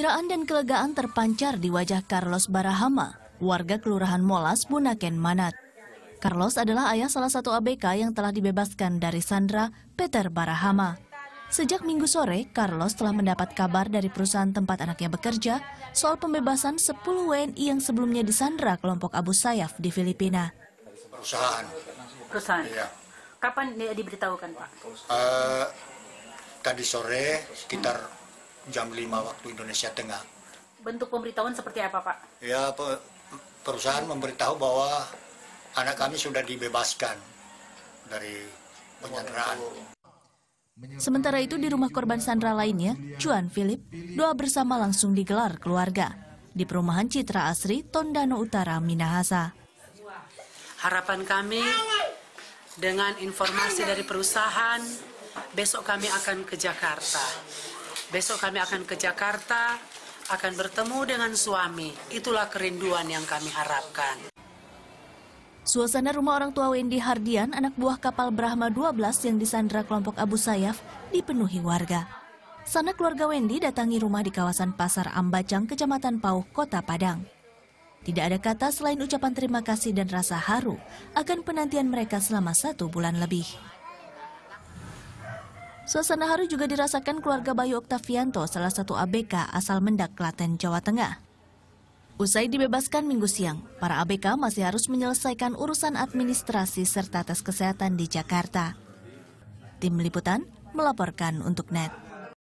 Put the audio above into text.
Kegembiraan dan kelegaan terpancar di wajah Carlos Barahama, warga Kelurahan Molas, Bunaken, Manat. Carlos adalah ayah salah satu ABK yang telah dibebaskan dari Sandra, Peter Barahama. Sejak minggu sore, Carlos telah mendapat kabar dari perusahaan tempat anaknya bekerja soal pembebasan 10 WNI yang sebelumnya disandra kelompok Abu Sayyaf di Filipina. Perusahaan. Perusahaan? Iya. Kapan diberitahukan, Pak? Uh, tadi sore, sekitar jam 5 waktu Indonesia Tengah. Bentuk pemberitahuan seperti apa, Pak? Ya, perusahaan memberitahu bahwa anak kami sudah dibebaskan dari penyanderaan. Sementara itu di rumah korban Sandra lainnya, Juan Philip, doa bersama langsung digelar keluarga di perumahan Citra Asri, Tondano Utara, Minahasa. Harapan kami dengan informasi dari perusahaan, besok kami akan ke Jakarta Besok kami akan ke Jakarta, akan bertemu dengan suami. Itulah kerinduan yang kami harapkan. Suasana rumah orang tua Wendy Hardian, anak buah kapal Brahma 12 yang disandra kelompok Abu Sayyaf, dipenuhi warga. Sanak keluarga Wendy datangi rumah di kawasan Pasar Ambacang, Kecamatan Pauh, Kota Padang. Tidak ada kata selain ucapan terima kasih dan rasa haru akan penantian mereka selama satu bulan lebih. Suasana haru juga dirasakan keluarga Bayu Oktavianto, salah satu ABK asal Mendak, Klaten, Jawa Tengah. Usai dibebaskan minggu siang, para ABK masih harus menyelesaikan urusan administrasi serta tes kesehatan di Jakarta. Tim Liputan melaporkan untuk NET.